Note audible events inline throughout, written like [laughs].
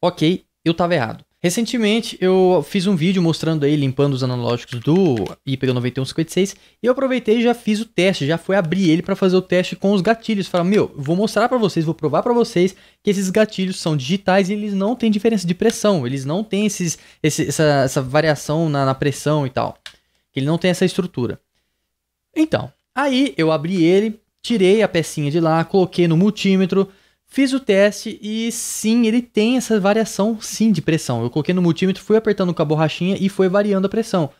ok, eu tava errado. Recentemente eu fiz um vídeo mostrando aí limpando os analógicos do ip 9156 e eu aproveitei e já fiz o teste, já fui abrir ele para fazer o teste com os gatilhos. Falei, meu, vou mostrar para vocês, vou provar para vocês que esses gatilhos são digitais e eles não têm diferença de pressão, eles não têm esses, esse, essa, essa, variação na, na pressão e tal, ele não tem essa estrutura. Então, aí eu abri ele, tirei a pecinha de lá, coloquei no multímetro, Fiz o teste e sim, ele tem essa variação sim de pressão. Eu coloquei no multímetro, fui apertando com a borrachinha e foi variando a pressão.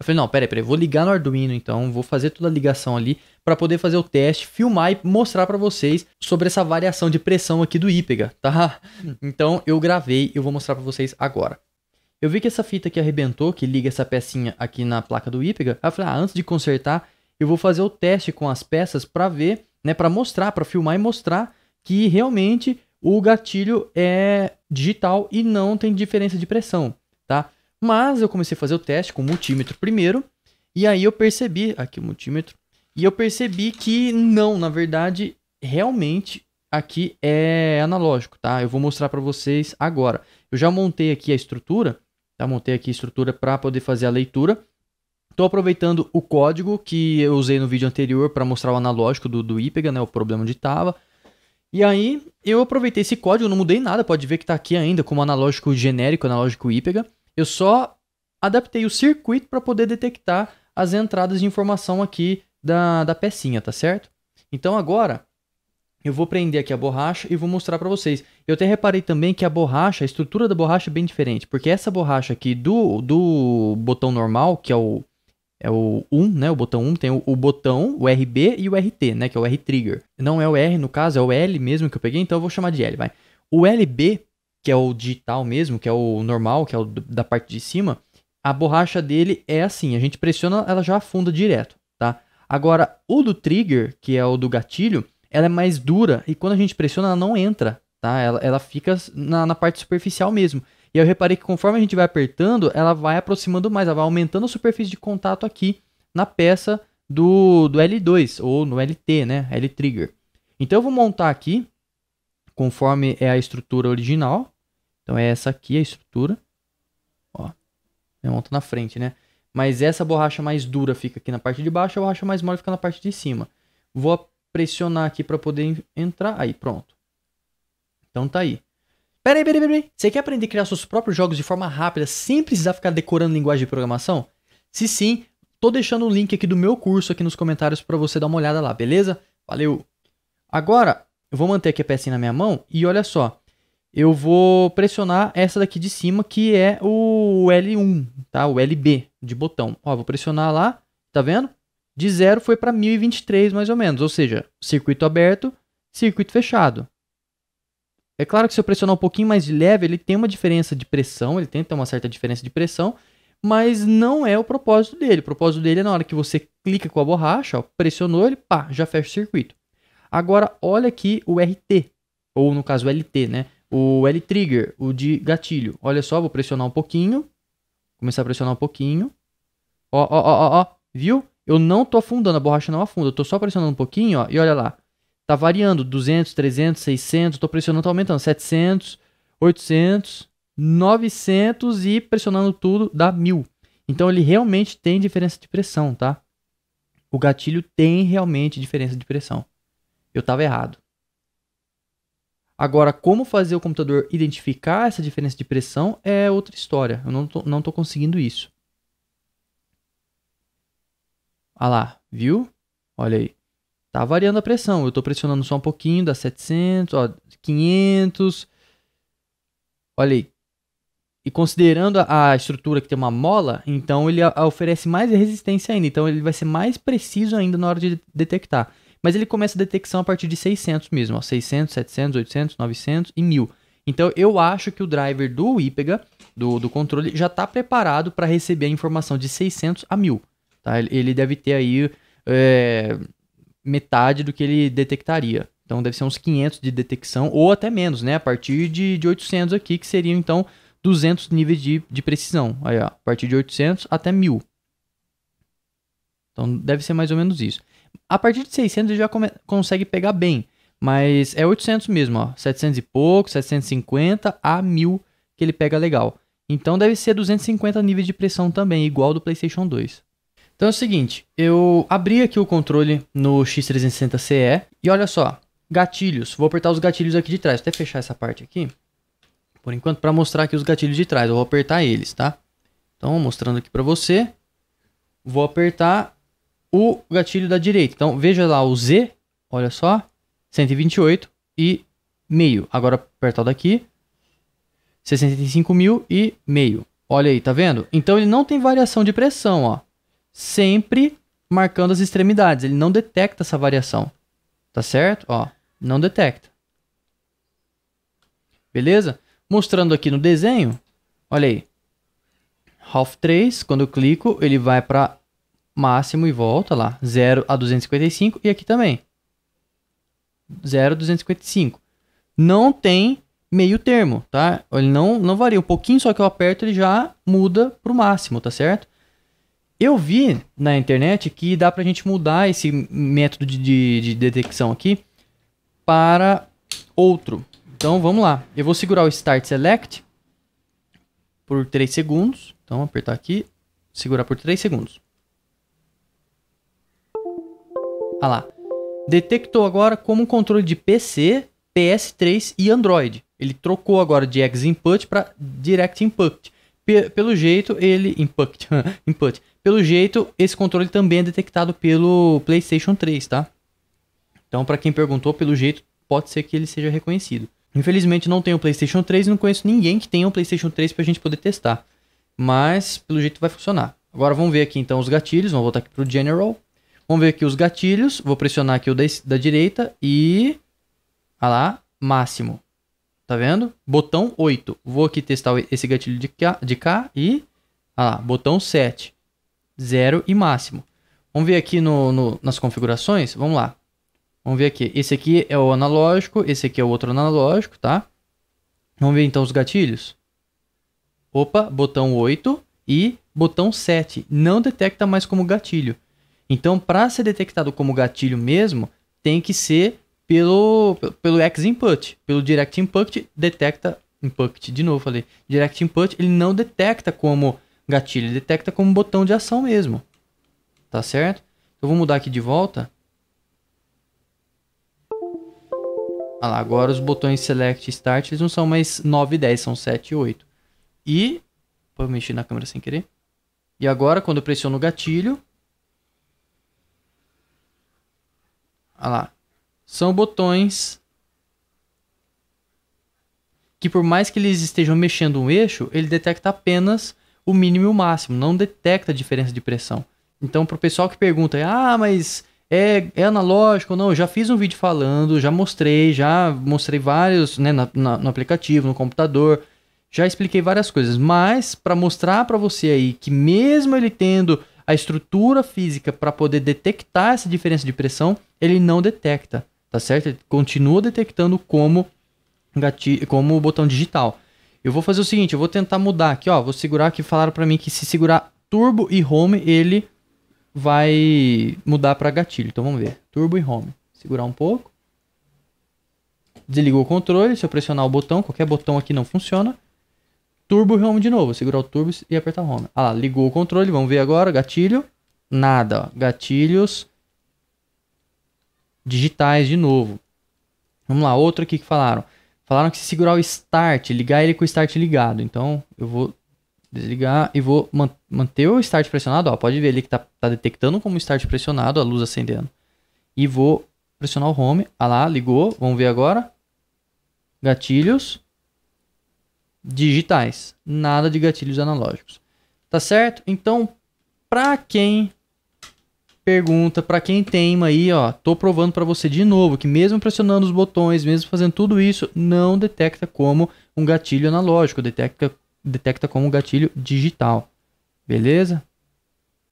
Eu falei, não, peraí, peraí, vou ligar no Arduino então, vou fazer toda a ligação ali para poder fazer o teste, filmar e mostrar para vocês sobre essa variação de pressão aqui do IPEGA, tá? [laughs] Então eu gravei e eu vou mostrar para vocês agora. Eu vi que essa fita que arrebentou, que liga essa pecinha aqui na placa do IPEGA, eu falei, ah, antes de consertar, eu vou fazer o teste com as peças para ver, né, para mostrar, para filmar e mostrar que realmente o gatilho é digital e não tem diferença de pressão, tá? Mas eu comecei a fazer o teste com o multímetro primeiro, e aí eu percebi, aqui o multímetro, e eu percebi que não, na verdade, realmente aqui é analógico, tá? Eu vou mostrar para vocês agora. Eu já montei aqui a estrutura, tá? Montei aqui a estrutura para poder fazer a leitura. Estou aproveitando o código que eu usei no vídeo anterior para mostrar o analógico do, do IPEGA, né? O problema onde estava. E aí, eu aproveitei esse código, não mudei nada, pode ver que está aqui ainda como analógico genérico, analógico ípega. Eu só adaptei o circuito para poder detectar as entradas de informação aqui da, da pecinha, tá certo? Então agora, eu vou prender aqui a borracha e vou mostrar para vocês. Eu até reparei também que a borracha, a estrutura da borracha é bem diferente, porque essa borracha aqui do, do botão normal, que é o é o 1, né? O botão 1 tem o, o, botão, o RB e o RT, né? Que é o R-Trigger. Não é o R, no caso, é o L mesmo que eu peguei, então eu vou chamar de L, vai. O LB, que é o digital mesmo, que é o normal, que é o da parte de cima, a borracha dele é assim, a gente pressiona, ela já afunda direto, tá? Agora, o do trigger, que é o do gatilho, ela é mais dura e quando a gente pressiona, ela não entra, tá? Ela, ela fica na, na parte superficial mesmo. E eu reparei que conforme a gente vai apertando, ela vai aproximando mais, ela vai aumentando a superfície de contato aqui na peça do, do L2 ou no LT, né? L-trigger. Então eu vou montar aqui conforme é a estrutura original. Então é essa aqui a estrutura. Ó, eu monto na frente, né? Mas essa borracha mais dura fica aqui na parte de baixo, a borracha mais mole fica na parte de cima. Vou pressionar aqui para poder entrar. Aí, pronto. Então tá aí. Peraí, peraí, peraí. Você quer aprender a criar seus próprios jogos de forma rápida sem precisar ficar decorando linguagem de programação? Se sim, tô deixando o link aqui do meu curso aqui nos comentários para você dar uma olhada lá, beleza? Valeu! Agora, eu vou manter aqui a peça na minha mão e olha só. Eu vou pressionar essa daqui de cima que é o L1, tá? O LB de botão. Ó, vou pressionar lá, tá vendo? De 0 foi para 1023 mais ou menos, ou seja, circuito aberto, circuito fechado. É claro que se eu pressionar um pouquinho mais de leve, ele tem uma diferença de pressão, ele tenta uma certa diferença de pressão, mas não é o propósito dele. O propósito dele é na hora que você clica com a borracha, ó, pressionou ele, pá, já fecha o circuito. Agora, olha aqui o RT, ou no caso o LT, né? O L-trigger, o de gatilho. Olha só, vou pressionar um pouquinho, começar a pressionar um pouquinho. Ó, ó, ó, ó, ó, viu? Eu não tô afundando, a borracha não afunda, eu tô só pressionando um pouquinho, ó, e olha lá. Tá variando, 200, 300, 600, tô pressionando, tá aumentando, 700, 800, 900 e pressionando tudo dá 1000. Então ele realmente tem diferença de pressão, tá? O gatilho tem realmente diferença de pressão. Eu estava errado. Agora, como fazer o computador identificar essa diferença de pressão é outra história. Eu não tô, não tô conseguindo isso. Olha ah lá, viu? Olha aí. Tá variando a pressão. Eu tô pressionando só um pouquinho, dá 700, ó, 500. Olha aí. E considerando a estrutura que tem uma mola, então ele oferece mais resistência ainda. Então ele vai ser mais preciso ainda na hora de detectar. Mas ele começa a detecção a partir de 600 mesmo, ó, 600, 700, 800, 900 e 1000. Então eu acho que o driver do IPEGA, do, do controle, já está preparado para receber a informação de 600 a 1000. Tá? Ele deve ter aí é, metade do que ele detectaria. Então deve ser uns 500 de detecção ou até menos, né? A partir de, de 800 aqui, que seriam então 200 níveis de, de precisão. Aí, ó, a partir de 800 até 1000. Então deve ser mais ou menos isso. A partir de 600 ele já come, consegue pegar bem, mas é 800 mesmo, ó, 700 e pouco, 750 a 1000 que ele pega legal. Então deve ser 250 níveis de pressão também, igual do PlayStation 2. Então é o seguinte, eu abri aqui o controle no X360CE e olha só, gatilhos. Vou apertar os gatilhos aqui de trás. Vou até fechar essa parte aqui, por enquanto, para mostrar aqui os gatilhos de trás. Eu vou apertar eles, tá? Então, mostrando aqui para você, vou apertar o gatilho da direita. Então, veja lá o Z, olha só, 128 e meio. Agora, apertar o daqui, 65 mil e meio. Olha aí, tá vendo? Então, ele não tem variação de pressão, ó sempre marcando as extremidades. Ele não detecta essa variação. Tá certo? Ó, não detecta. Beleza? Mostrando aqui no desenho, olha aí. Half 3, quando eu clico, ele vai para máximo e volta lá, 0 a 255 e aqui também. 0 a 255. Não tem meio termo, tá? Ele não, não varia. Um pouquinho só que eu aperto, ele já muda para o máximo, tá certo? Eu vi na internet que dá pra gente mudar esse método de, de, de detecção aqui para outro. Então vamos lá. Eu vou segurar o Start Select por 3 segundos. Então apertar aqui, segurar por 3 segundos. Olha ah lá. Detectou agora como controle de PC, PS3 e Android. Ele trocou agora de X Input para Direct Input pelo jeito, ele. Input. [laughs] input. Pelo jeito, esse controle também é detectado pelo PlayStation 3, tá? Então, para quem perguntou, pelo jeito, pode ser que ele seja reconhecido. Infelizmente, não tenho o PlayStation 3 e não conheço ninguém que tenha um PlayStation 3 pra gente poder testar. Mas, pelo jeito, vai funcionar. Agora vamos ver aqui então os gatilhos. Vamos voltar aqui pro General. Vamos ver aqui os gatilhos. Vou pressionar aqui o da, da direita e. Ah lá, máximo. Tá vendo? Botão 8. Vou aqui testar esse gatilho de cá, de cá e... Ah lá, botão 7. Zero e máximo. Vamos ver aqui no, no, nas configurações. Vamos lá. Vamos ver aqui. Esse aqui é o analógico, esse aqui é o outro analógico, tá? Vamos ver então os gatilhos. Opa, botão 8 e botão 7. Não detecta mais como gatilho. Então, para ser detectado como gatilho mesmo, tem que ser pelo, pelo X Input, pelo Direct Input, detecta Input, de novo falei. Direct Input, ele não detecta como gatilho, ele detecta como botão de ação mesmo. Tá certo? Eu vou mudar aqui de volta. Ah lá, agora os botões Select e Start, eles não são mais 9 e 10, são 7 e 8. E... vou mexer na câmera sem querer. E agora, quando eu pressiono o gatilho... Olha lá, são botões que por mais que eles estejam mexendo um eixo, ele detecta apenas o mínimo e o máximo, não detecta a diferença de pressão. Então, para o pessoal que pergunta, ah, mas é, é analógico ou não? Eu já fiz um vídeo falando, já mostrei, já mostrei vários né, na, na, no aplicativo, no computador, já expliquei várias coisas, mas para mostrar para você aí que mesmo ele tendo a estrutura física para poder detectar essa diferença de pressão, ele não detecta tá certo? Ele continua detectando como, como botão digital. Eu vou fazer o seguinte, eu vou tentar mudar aqui, ó. Vou segurar aqui, falaram para mim que se segurar turbo e home, ele vai mudar para gatilho. Então vamos ver. Turbo e home. Segurar um pouco. Desligou o controle, se eu pressionar o botão, qualquer botão aqui não funciona. Turbo e home de novo. Segurar o turbo e apertar home. Ah lá, ligou o controle, vamos ver agora, gatilho. Nada, ó. Gatilhos digitais de novo. Vamos lá, outro aqui que falaram. Falaram que se segurar o start, ligar ele com o start ligado. Então, eu vou desligar e vou man manter o start pressionado. Ó, pode ver ali que tá, tá detectando como start pressionado, a luz acendendo. E vou pressionar o home. Ah lá, ligou. Vamos ver agora. Gatilhos digitais. Nada de gatilhos analógicos. Tá certo? Então, para quem pergunta para quem tem aí, ó, tô provando para você de novo que mesmo pressionando os botões, mesmo fazendo tudo isso, não detecta como um gatilho analógico, detecta detecta como um gatilho digital. Beleza?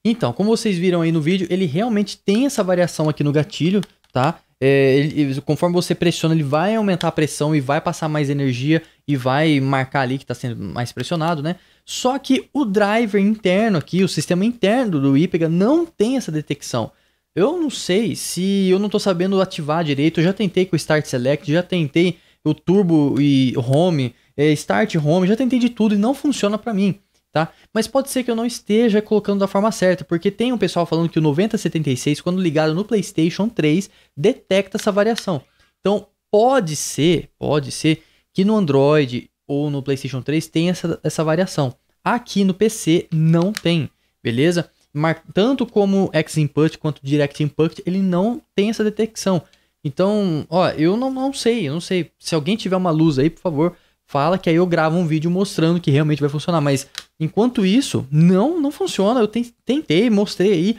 Então, como vocês viram aí no vídeo, ele realmente tem essa variação aqui no gatilho, tá? É, ele, conforme você pressiona, ele vai aumentar a pressão e vai passar mais energia e vai marcar ali que está sendo mais pressionado, né? Só que o driver interno aqui, o sistema interno do IPEGA não tem essa detecção. Eu não sei se eu não estou sabendo ativar direito. Eu já tentei com o Start Select, já tentei o Turbo e Home, é, Start Home, já tentei de tudo e não funciona para mim. Tá? Mas pode ser que eu não esteja colocando da forma certa, porque tem um pessoal falando que o 9076, quando ligado no PlayStation 3, detecta essa variação. Então, pode ser, pode ser que no Android ou no PlayStation 3 tem essa, essa variação. Aqui no PC não tem, beleza? Mas tanto como X Input quanto Direct Input, ele não tem essa detecção. Então, ó, eu não, não sei, eu não sei. Se alguém tiver uma luz aí, por favor, fala que aí eu gravo um vídeo mostrando que realmente vai funcionar. Mas enquanto isso, não, não funciona. Eu tentei, mostrei aí.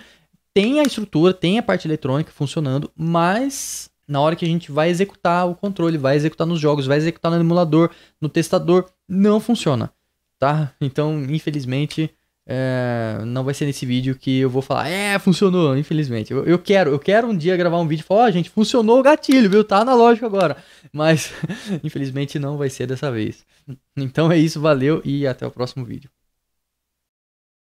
Tem a estrutura, tem a parte eletrônica funcionando, mas na hora que a gente vai executar o controle, vai executar nos jogos, vai executar no emulador, no testador, não funciona, tá? Então, infelizmente, é, não vai ser nesse vídeo que eu vou falar, é, funcionou, infelizmente. Eu, eu quero, eu quero um dia gravar um vídeo e falar, ó, oh, gente, funcionou o gatilho, viu? Tá analógico agora. [laughs] Mas, [laughs] infelizmente, não vai ser dessa vez. Então é isso, valeu e até o próximo vídeo.